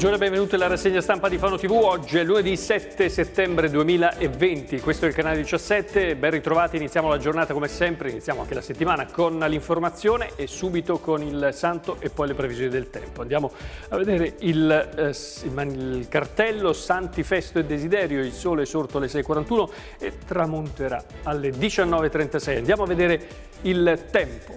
Buongiorno e benvenuti alla rassegna stampa di Fano TV. Oggi è lunedì 7 settembre 2020, questo è il canale 17. Ben ritrovati, iniziamo la giornata come sempre, iniziamo anche la settimana con l'informazione e subito con il santo e poi le previsioni del tempo. Andiamo a vedere il, eh, il cartello Santi Festo e Desiderio, il sole è sorto alle 6.41 e tramonterà alle 19.36. Andiamo a vedere il tempo.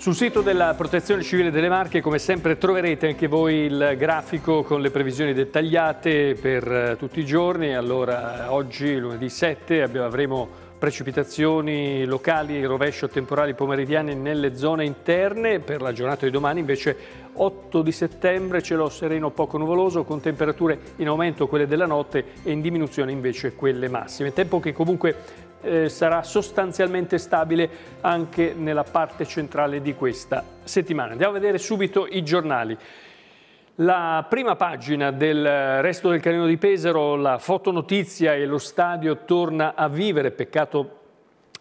Sul sito della Protezione Civile delle Marche come sempre troverete anche voi il grafico con le previsioni dettagliate per eh, tutti i giorni. Allora oggi lunedì 7 avremo precipitazioni locali, rovescio temporali pomeridiani nelle zone interne. Per la giornata di domani invece 8 di settembre cielo sereno poco nuvoloso con temperature in aumento quelle della notte e in diminuzione invece quelle massime. Tempo che comunque eh, sarà sostanzialmente stabile anche nella parte centrale di questa settimana. Andiamo a vedere subito i giornali. La prima pagina del eh, resto del Carino di Pesaro, la fotonotizia e lo stadio torna a vivere, peccato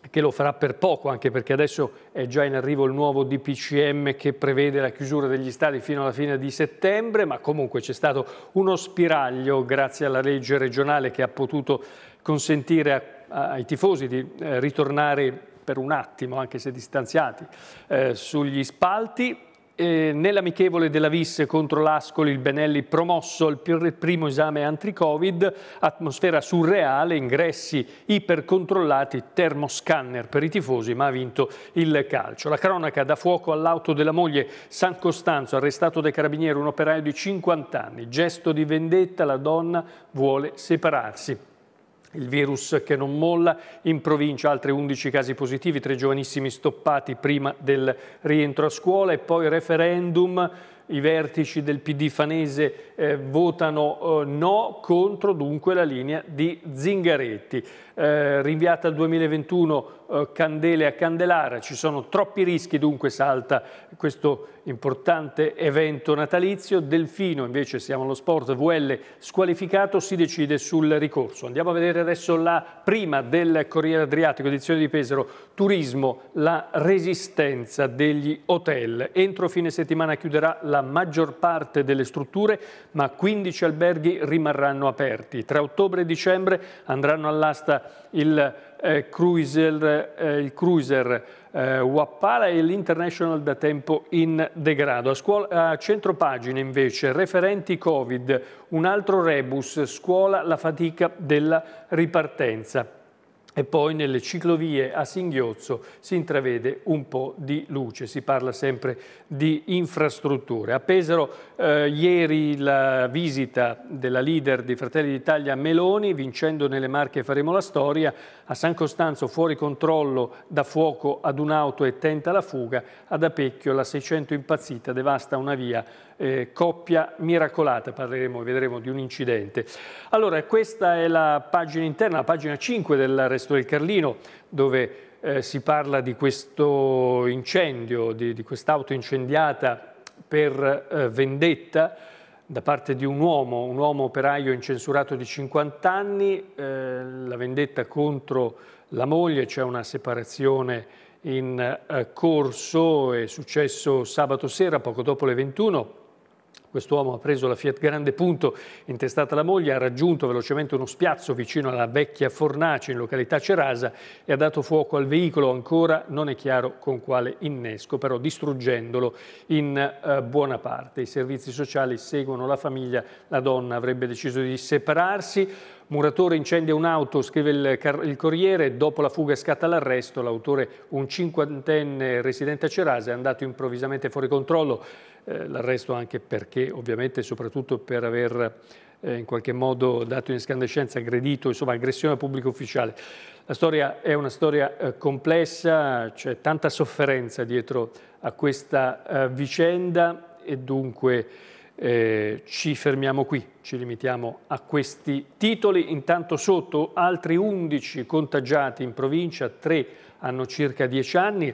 che lo farà per poco, anche perché adesso è già in arrivo il nuovo DPCM che prevede la chiusura degli stadi fino alla fine di settembre, ma comunque c'è stato uno spiraglio grazie alla legge regionale che ha potuto consentire a ai tifosi di eh, ritornare per un attimo, anche se distanziati, eh, sugli spalti. Nell'amichevole della Visse contro l'Ascoli il Benelli promosso al primo esame anti-Covid, atmosfera surreale, ingressi ipercontrollati, termoscanner per i tifosi, ma ha vinto il calcio. La cronaca da fuoco all'auto della moglie San Costanzo, arrestato dai carabinieri un operaio di 50 anni. Gesto di vendetta, la donna vuole separarsi. Il virus che non molla, in provincia altri 11 casi positivi, tre giovanissimi stoppati prima del rientro a scuola e poi referendum, i vertici del PD fanese eh, votano eh, no contro dunque la linea di Zingaretti eh, rinviata al 2021 eh, Candele a Candelara, ci sono troppi rischi, dunque salta questo importante evento natalizio. Delfino invece, siamo allo sport, VL squalificato, si decide sul ricorso. Andiamo a vedere adesso la prima del Corriere Adriatico, edizione di Pesaro, Turismo, la resistenza degli hotel. Entro fine settimana chiuderà la maggior parte delle strutture, ma 15 alberghi rimarranno aperti. Tra ottobre e dicembre andranno all'asta il eh, cruiser, eh, il cruiser eh, Wappara e l'International da tempo in degrado. A, scuola, a centro pagina invece, referenti Covid, un altro rebus, scuola la fatica della ripartenza e poi nelle ciclovie a singhiozzo si intravede un po' di luce, si parla sempre di infrastrutture. A Pesaro eh, ieri la visita della leader di Fratelli d'Italia Meloni, vincendo nelle Marche faremo la storia, a San Costanzo fuori controllo dà fuoco ad un'auto e tenta la fuga, ad Apecchio la 600 impazzita devasta una via eh, coppia miracolata, parleremo e vedremo di un incidente. Allora questa è la pagina interna, la pagina 5 della restituzione Resto del Carlino, dove eh, si parla di questo incendio, di, di quest'auto incendiata per eh, vendetta da parte di un uomo, un uomo operaio incensurato di 50 anni, eh, la vendetta contro la moglie, c'è una separazione in eh, corso, è successo sabato sera, poco dopo le 21, Quest'uomo ha preso la Fiat Grande Punto, intestata la moglie, ha raggiunto velocemente uno spiazzo vicino alla vecchia Fornace in località Cerasa e ha dato fuoco al veicolo, ancora non è chiaro con quale innesco, però distruggendolo in eh, buona parte. I servizi sociali seguono la famiglia, la donna avrebbe deciso di separarsi, Muratore incendia un'auto, scrive il, il, Corriere, dopo la fuga scatta l'arresto, l'autore, un cinquantenne residente a Cerase, è andato improvvisamente fuori controllo, eh, l'arresto anche perché ovviamente soprattutto per aver eh, in qualche modo dato in escandescenza, aggredito, insomma aggressione al pubblico ufficiale. La storia è una storia eh, complessa, c'è tanta sofferenza dietro a questa eh, vicenda e dunque eh, ci fermiamo qui, ci limitiamo a questi titoli. Intanto sotto altri 11 contagiati in provincia, 3 hanno circa 10 anni.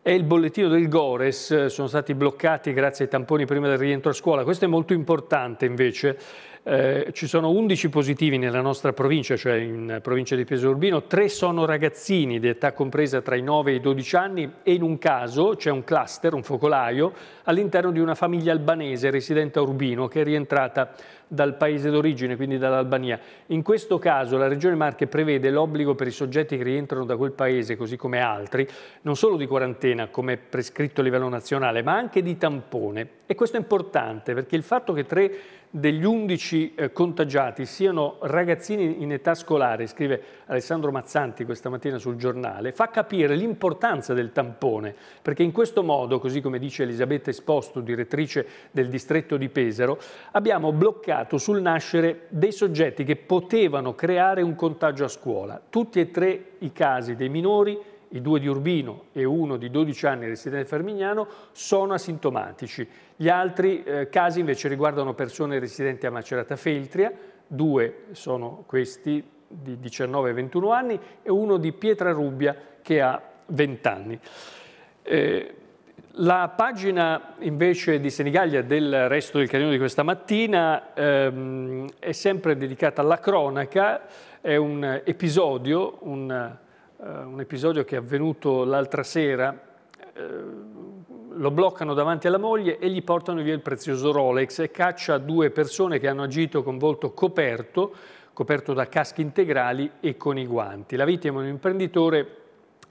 È il bollettino del Gores sono stati bloccati grazie ai tamponi prima del rientro a scuola. Questo è molto importante invece eh, ci sono 11 positivi nella nostra provincia, cioè in provincia di Peso Urbino, tre sono ragazzini di età compresa tra i 9 e i 12 anni e in un caso c'è un cluster, un focolaio, all'interno di una famiglia albanese residente a Urbino che è rientrata dal paese d'origine, quindi dall'Albania. In questo caso la Regione Marche prevede l'obbligo per i soggetti che rientrano da quel paese, così come altri, non solo di quarantena come prescritto a livello nazionale, ma anche di tampone. E questo è importante perché il fatto che tre degli 11 eh, contagiati siano ragazzini in età scolare, scrive Alessandro Mazzanti questa mattina sul giornale, fa capire l'importanza del tampone, perché in questo modo, così come dice Elisabetta Esposto, direttrice del distretto di Pesaro, abbiamo bloccato sul nascere dei soggetti che potevano creare un contagio a scuola. Tutti e tre i casi dei minori i due di Urbino e uno di 12 anni residente Fermignano, sono asintomatici. Gli altri eh, casi invece riguardano persone residenti a Macerata Feltria, due sono questi di 19 e 21 anni e uno di Pietra Rubbia che ha 20 anni. Eh, la pagina invece di Senigallia del resto del carino di questa mattina ehm, è sempre dedicata alla cronaca, è un episodio, un eh, un episodio che è avvenuto l'altra sera, eh, lo bloccano davanti alla moglie e gli portano via il prezioso Rolex e caccia due persone che hanno agito con volto coperto, coperto da caschi integrali e con i guanti. La vittima è un imprenditore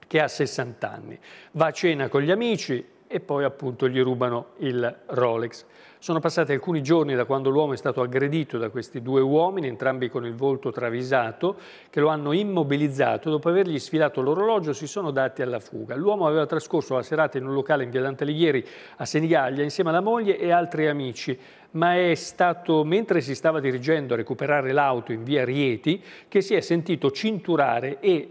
che ha 60 anni. Va a cena con gli amici e poi appunto gli rubano il Rolex. Sono passati alcuni giorni da quando l'uomo è stato aggredito da questi due uomini, entrambi con il volto travisato, che lo hanno immobilizzato. Dopo avergli sfilato l'orologio si sono dati alla fuga. L'uomo aveva trascorso la serata in un locale in via Dante Alighieri a Senigallia insieme alla moglie e altri amici ma è stato mentre si stava dirigendo a recuperare l'auto in via Rieti che si è sentito cinturare e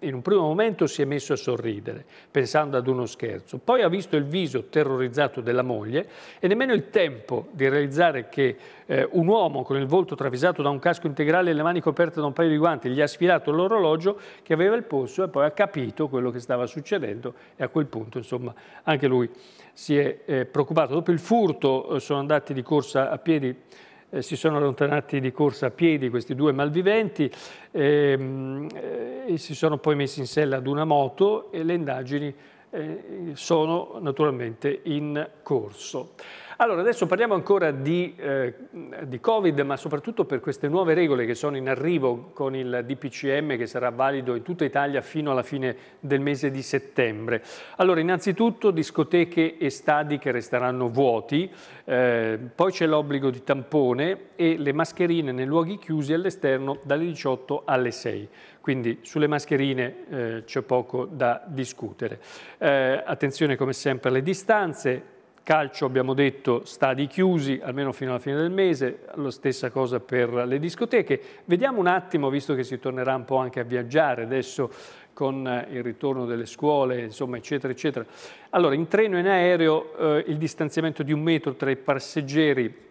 in un primo momento si è messo a sorridere, pensando ad uno scherzo. Poi ha visto il viso terrorizzato della moglie e nemmeno il tempo di realizzare che eh, un uomo con il volto travisato da un casco integrale e le mani coperte da un paio di guanti gli ha sfilato l'orologio che aveva il polso e poi ha capito quello che stava succedendo e a quel punto, insomma, anche lui si è eh, preoccupato. Dopo il furto eh, sono andati di corsa a piedi eh, si sono allontanati di corsa a piedi questi due malviventi ehm, eh, e si sono poi messi in sella ad una moto e le indagini eh, sono naturalmente in corso. Allora, adesso parliamo ancora di, eh, di, Covid, ma soprattutto per queste nuove regole che sono in arrivo con il DPCM che sarà valido in tutta Italia fino alla fine del mese di settembre. Allora, innanzitutto discoteche e stadi che resteranno vuoti, eh, poi c'è l'obbligo di tampone e le mascherine nei luoghi chiusi all'esterno dalle 18 alle 6. Quindi sulle mascherine eh, c'è poco da discutere. Eh, attenzione come sempre alle distanze, Calcio abbiamo detto stadi chiusi almeno fino alla fine del mese, la stessa cosa per le discoteche. Vediamo un attimo, visto che si tornerà un po' anche a viaggiare adesso con eh, il ritorno delle scuole, insomma, eccetera, eccetera. Allora, in treno e in aereo eh, il distanziamento di un metro tra i passeggeri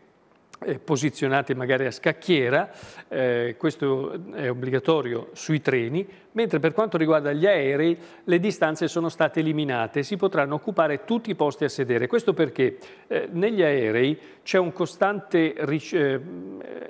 eh, posizionate magari a scacchiera, eh, questo è obbligatorio sui treni, mentre per quanto riguarda gli aerei le distanze sono state eliminate, si potranno occupare tutti i posti a sedere. Questo perché eh, negli aerei c'è un costante eh, e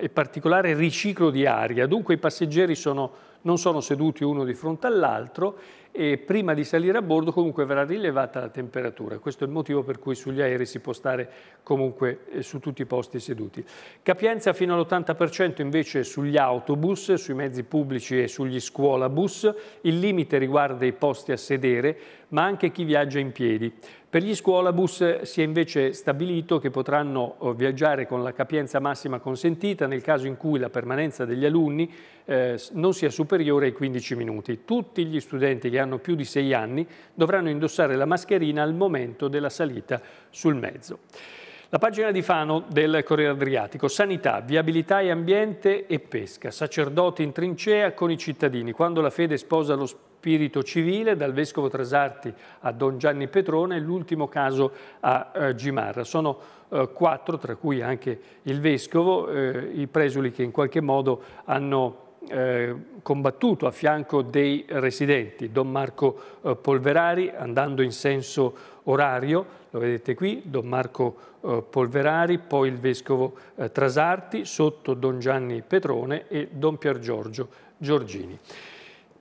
eh, particolare riciclo di aria, dunque i passeggeri sono non sono seduti uno di fronte all'altro e prima di salire a bordo comunque verrà rilevata la temperatura. Questo è il motivo per cui sugli aerei si può stare comunque eh, su tutti i posti seduti. Capienza fino all'80% invece sugli autobus, sui mezzi pubblici e sugli scuolabus. Il limite riguarda i posti a sedere, ma anche chi viaggia in piedi. Per gli scuolabus si è invece stabilito che potranno eh, viaggiare con la capienza massima consentita nel caso in cui la permanenza degli alunni eh, non sia superiore ai 15 minuti. Tutti gli studenti che hanno più di 6 anni dovranno indossare la mascherina al momento della salita sul mezzo. La pagina di Fano del Corriere Adriatico, sanità, viabilità e ambiente e pesca, sacerdoti in trincea con i cittadini, quando la fede sposa lo spazio spirito civile, dal Vescovo Trasarti a Don Gianni Petrone e l'ultimo caso a eh, Gimarra. Sono eh, quattro, tra cui anche il Vescovo, eh, i presuli che in qualche modo hanno eh, combattuto a fianco dei residenti. Don Marco eh, Polverari, andando in senso orario, lo vedete qui, Don Marco eh, Polverari, poi il Vescovo Trasarti, sotto Don Gianni Petrone e Don Piergiorgio Giorgini.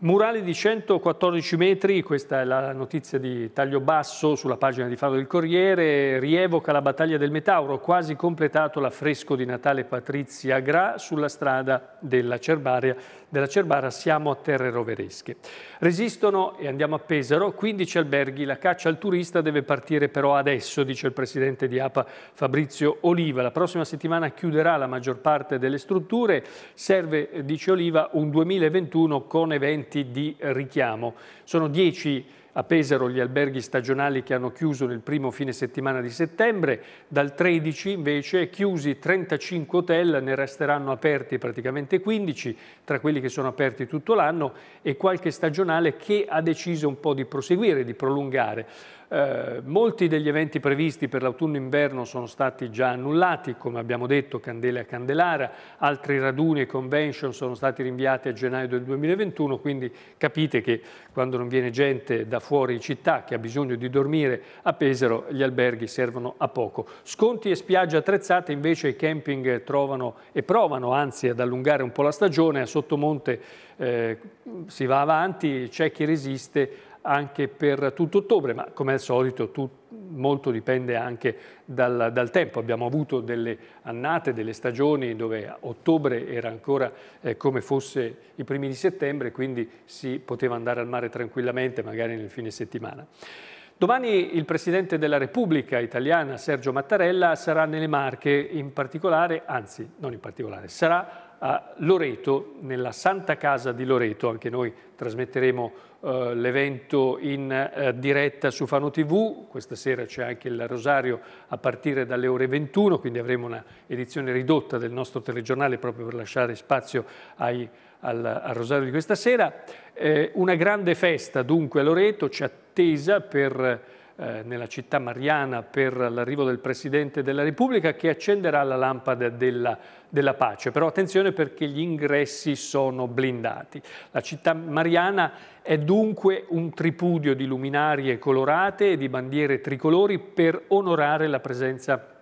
Murale di 114 metri, questa è la notizia di taglio basso sulla pagina di Faro del Corriere, rievoca la battaglia del Metauro, quasi completato l'affresco di Natale Patrizia Gra sulla strada della Cerbaria della Cerbara siamo a terre roveresche. Resistono, e andiamo a Pesaro, 15 alberghi, la caccia al turista deve partire però adesso, dice il presidente di APA Fabrizio Oliva. La prossima settimana chiuderà la maggior parte delle strutture, serve, dice Oliva, un 2021 con eventi di richiamo. Sono 10 a Pesaro gli alberghi stagionali che hanno chiuso nel primo fine settimana di settembre, dal 13 invece chiusi 35 hotel, ne resteranno aperti praticamente 15, tra quelli che sono aperti tutto l'anno e qualche stagionale che ha deciso un po' di proseguire, di prolungare. Eh, molti degli eventi previsti per l'autunno-inverno sono stati già annullati, come abbiamo detto, Candele a Candelara, altri raduni e convention sono stati rinviati a gennaio del 2021, quindi capite che quando non viene gente da fuori città che ha bisogno di dormire a Pesaro, gli alberghi servono a poco. Sconti e spiagge attrezzate invece i camping trovano e provano anzi ad allungare un po' la stagione, a Sottomonte eh, si va avanti, c'è chi resiste, anche per tutto ottobre, ma come al solito tu, molto dipende anche dal, dal, tempo. Abbiamo avuto delle annate, delle stagioni dove ottobre era ancora eh, come fosse i primi di settembre, quindi si poteva andare al mare tranquillamente, magari nel fine settimana. Domani il Presidente della Repubblica italiana, Sergio Mattarella, sarà nelle Marche, in particolare, anzi non in particolare, sarà a Loreto, nella Santa Casa di Loreto, anche noi trasmetteremo eh, l'evento in eh, diretta su Fano TV, questa sera c'è anche il Rosario a partire dalle ore 21, quindi avremo una edizione ridotta del nostro telegiornale proprio per lasciare spazio ai, al, al, Rosario di questa sera. Eh, una grande festa dunque a Loreto, ci attesa per eh, nella città mariana per l'arrivo del Presidente della Repubblica che accenderà la lampada della, della pace. Però attenzione perché gli ingressi sono blindati. La città mariana è dunque un tripudio di luminarie colorate e di bandiere tricolori per onorare la presenza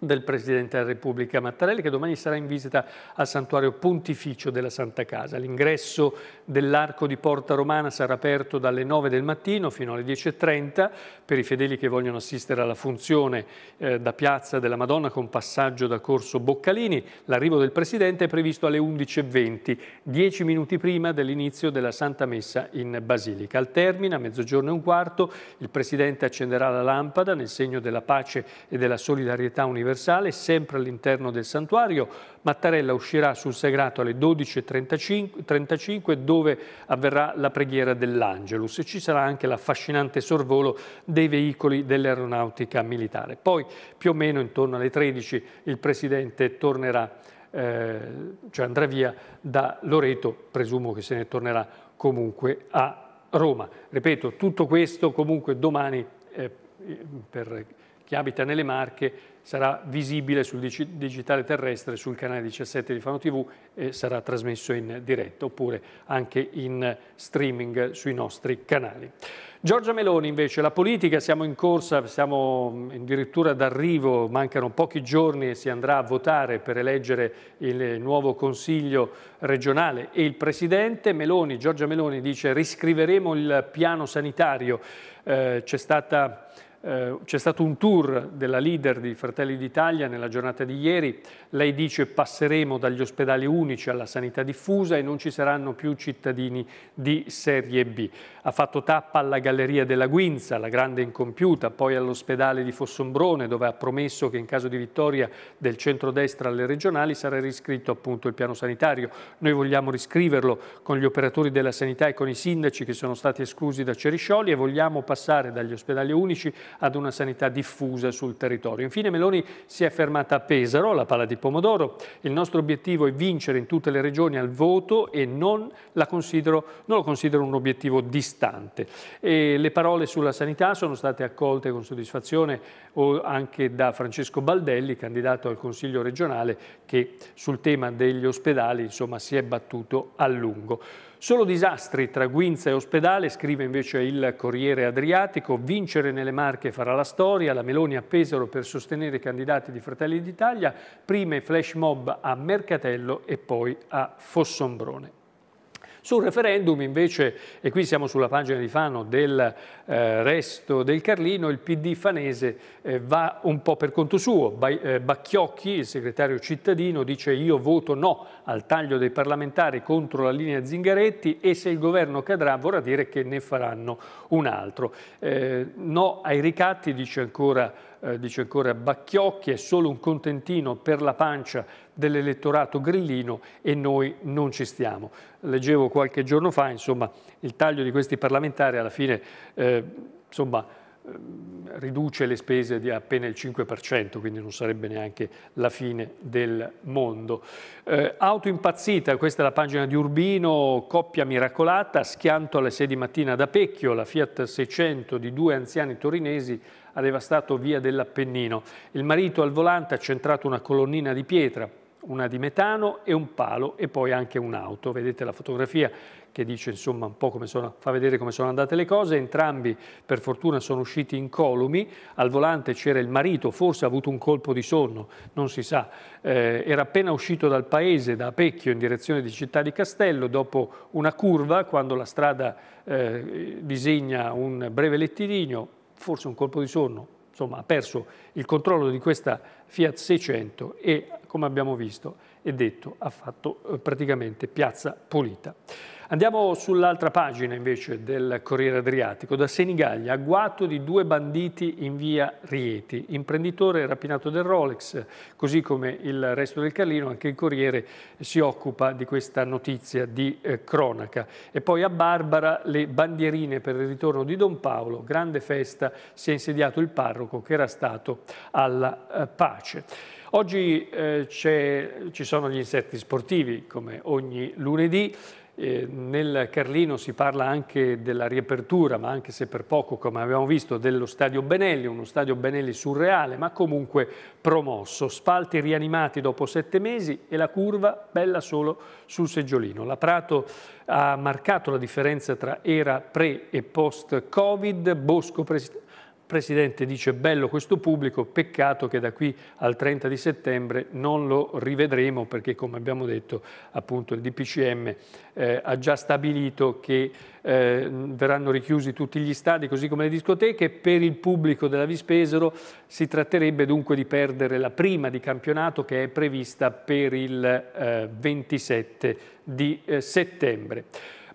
del Presidente della Repubblica Mattarelli che domani sarà in visita al santuario pontificio della Santa Casa. L'ingresso dell'arco di Porta Romana sarà aperto dalle 9 del mattino fino alle 10.30 per i fedeli che vogliono assistere alla funzione eh, da Piazza della Madonna con passaggio da Corso Boccalini. L'arrivo del Presidente è previsto alle 11.20, 10 minuti prima dell'inizio della Santa Messa in Basilica. Al termine, a mezzogiorno e un quarto, il Presidente accenderà la lampada nel segno della pace e della solidarietà universale Universale, sempre all'interno del santuario. Mattarella uscirà sul Sagrato alle 12.35 dove avverrà la preghiera dell'Angelus e ci sarà anche l'affascinante sorvolo dei veicoli dell'aeronautica militare. Poi più o meno intorno alle 13 il Presidente tornerà, eh, cioè andrà via da Loreto, presumo che se ne tornerà comunque a Roma. Ripeto, tutto questo comunque domani eh, per chi abita nelle Marche sarà visibile sul digitale terrestre sul canale 17 di Fano TV e sarà trasmesso in diretta oppure anche in streaming sui nostri canali. Giorgia Meloni invece, la politica, siamo in corsa, siamo addirittura d'arrivo, mancano pochi giorni e si andrà a votare per eleggere il nuovo Consiglio regionale e il Presidente. Meloni, Giorgia Meloni dice riscriveremo il piano sanitario, eh, c'è stata eh, c'è stato un tour della leader di Fratelli d'Italia nella giornata di ieri, lei dice passeremo dagli ospedali unici alla sanità diffusa e non ci saranno più cittadini di serie B. Ha fatto tappa alla Galleria della Guinza, la grande incompiuta, poi all'ospedale di Fossombrone dove ha promesso che in caso di vittoria del centrodestra alle regionali sarà riscritto appunto il piano sanitario. Noi vogliamo riscriverlo con gli operatori della sanità e con i sindaci che sono stati esclusi da Ceriscioli e vogliamo passare dagli ospedali unici ad una sanità diffusa sul territorio. Infine Meloni si è fermata a Pesaro, la palla di pomodoro. Il nostro obiettivo è vincere in tutte le regioni al voto e non, considero, non lo considero un obiettivo distante. E le parole sulla sanità sono state accolte con soddisfazione anche da Francesco Baldelli, candidato al Consiglio regionale, che sul tema degli ospedali insomma, si è battuto a lungo. Solo disastri tra Guinza e ospedale, scrive invece il Corriere Adriatico, vincere nelle Marche farà la storia, la Meloni a Pesaro per sostenere i candidati di Fratelli d'Italia, prime flash mob a Mercatello e poi a Fossombrone. Sul referendum invece, e qui siamo sulla pagina di Fano del eh, resto del Carlino, il PD fanese eh, va un po' per conto suo. Ba eh, Bacchiocchi, il segretario cittadino, dice io voto no al taglio dei parlamentari contro la linea Zingaretti e se il governo cadrà vorrà dire che ne faranno un altro. Eh, no ai ricatti, dice ancora eh, dice ancora Bacchiocchi, è solo un contentino per la pancia dell'elettorato grillino e noi non ci stiamo. Leggevo qualche giorno fa, insomma, il taglio di questi parlamentari alla fine, eh, insomma, Ehm, riduce le spese di appena il 5%, quindi non sarebbe neanche la fine del mondo. Eh, auto impazzita, questa è la pagina di Urbino, coppia miracolata, schianto alle 6 di mattina da Pecchio, la Fiat 600 di due anziani torinesi ha devastato via dell'Appennino. Il marito al volante ha centrato una colonnina di pietra, una di metano e un palo e poi anche un'auto. Vedete la fotografia che dice insomma un po' come sono, fa vedere come sono andate le cose, entrambi per fortuna sono usciti incolumi, al volante c'era il marito, forse ha avuto un colpo di sonno, non si sa, eh, era appena uscito dal paese, da Pecchio in direzione di Città di Castello, dopo una curva, quando la strada eh, disegna un breve lettirino, forse un colpo di sonno, insomma ha perso il controllo di questa Fiat 600 e come abbiamo visto e detto, ha fatto eh, praticamente piazza pulita. Andiamo sull'altra pagina invece del Corriere Adriatico, da Senigallia, agguato di due banditi in via Rieti, imprenditore rapinato del Rolex, così come il resto del Carlino, anche il Corriere si occupa di questa notizia di eh, cronaca. E poi a Barbara le bandierine per il ritorno di Don Paolo, grande festa, si è insediato il parroco che era stato alla eh, pace. Oggi eh, ci sono gli insetti sportivi, come ogni lunedì, eh, nel Carlino si parla anche della riapertura, ma anche se per poco, come abbiamo visto, dello stadio Benelli, uno stadio Benelli surreale, ma comunque promosso. Spalti rianimati dopo sette mesi e la curva bella solo sul seggiolino. La Prato ha marcato la differenza tra era pre e post-Covid, Bosco presidente presidente dice bello questo pubblico, peccato che da qui al 30 di settembre non lo rivedremo perché come abbiamo detto appunto il DPCM eh, ha già stabilito che eh, verranno richiusi tutti gli stadi così come le discoteche, per il pubblico della Vispesero si tratterebbe dunque di perdere la prima di campionato che è prevista per il eh, 27 di eh, settembre.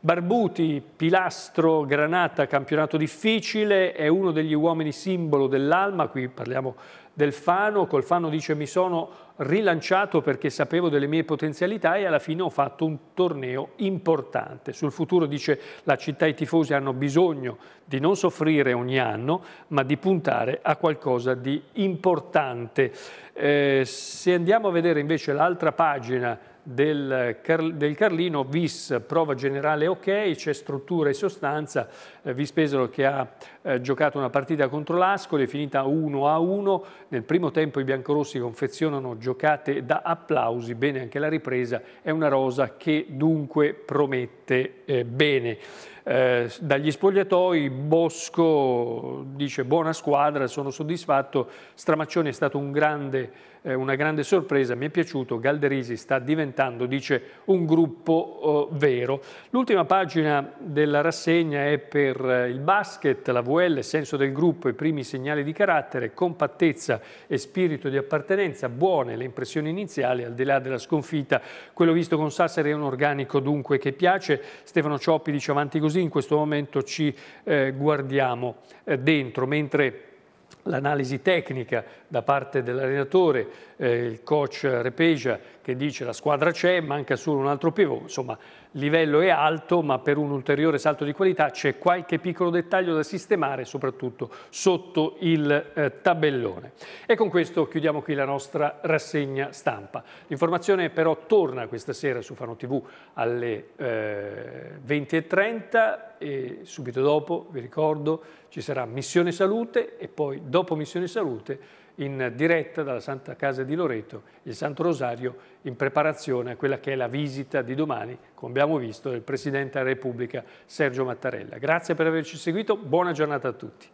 Barbuti, pilastro, granata, campionato difficile, è uno degli uomini simbolo dell'Alma, qui parliamo del Fano, col Fano dice mi sono rilanciato perché sapevo delle mie potenzialità e alla fine ho fatto un torneo importante. Sul futuro dice la città e i tifosi hanno bisogno di non soffrire ogni anno, ma di puntare a qualcosa di importante. Eh, se andiamo a vedere invece l'altra pagina del, Car del, Carlino, VIS, prova generale ok, c'è struttura e sostanza, eh, VIS Pesaro che ha eh, giocato una partita contro l'Ascoli, è finita 1 a 1, nel primo tempo i biancorossi confezionano giocate da applausi, bene anche la ripresa, è una rosa che dunque promette eh, bene. Eh, dagli spogliatoi Bosco dice buona squadra, sono soddisfatto, Stramaccioni è stato un grande, eh, una grande sorpresa, mi è piaciuto, Galderisi sta diventando, dice, un gruppo eh, vero. L'ultima pagina della rassegna è per eh, il basket, la VL, senso del gruppo, i primi segnali di carattere, compattezza e spirito di appartenenza, buone le impressioni iniziali al di là della sconfitta, quello visto con Sassari è un organico dunque che piace, Stefano Cioppi dice avanti così, così in questo momento ci eh, guardiamo eh, dentro, mentre l'analisi tecnica da parte dell'allenatore eh, il coach Repeja che dice la squadra c'è, manca solo un altro pivot, insomma il livello è alto ma per un ulteriore salto di qualità c'è qualche piccolo dettaglio da sistemare soprattutto sotto il eh, tabellone. E con questo chiudiamo qui la nostra rassegna stampa. L'informazione però torna questa sera su Fano TV alle eh, 20.30 e subito dopo, vi ricordo, ci sarà Missione Salute e poi dopo Missione Salute in diretta dalla Santa Casa di Loreto il Santo Rosario in preparazione a quella che è la visita di domani, come abbiamo visto, del Presidente della Repubblica Sergio Mattarella. Grazie per averci seguito, buona giornata a tutti.